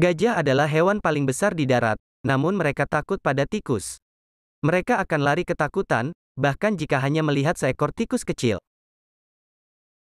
Gajah adalah hewan paling besar di darat, namun mereka takut pada tikus. Mereka akan lari ketakutan, bahkan jika hanya melihat seekor tikus kecil.